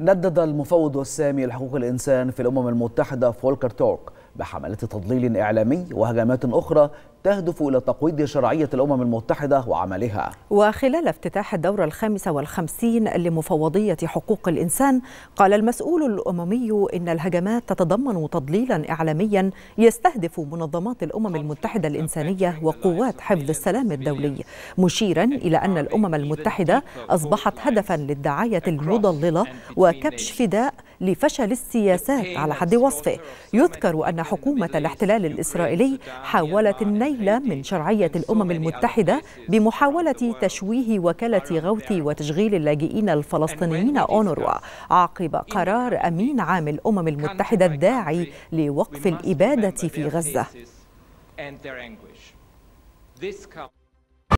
ندد المفوض السامي لحقوق الإنسان في الأمم المتحدة فولكر توك بحملات تضليل إعلامي وهجمات أخرى تهدف إلى تقويض شرعية الأمم المتحدة وعملها وخلال افتتاح الدورة الخامسة والخمسين لمفوضية حقوق الإنسان قال المسؤول الأممي إن الهجمات تتضمن تضليلا إعلاميا يستهدف منظمات الأمم المتحدة الإنسانية وقوات حفظ السلام الدولي مشيرا إلى أن الأمم المتحدة أصبحت هدفا للدعاية المضللة وكبش فداء لفشل السياسات على حد وصفه يذكر أن حكومة الاحتلال الإسرائيلي حاولت النيل من شرعية الأمم المتحدة بمحاولة تشويه وكالة غوث وتشغيل اللاجئين الفلسطينيين أونروا عقب قرار أمين عام الأمم المتحدة الداعي لوقف الإبادة في غزة.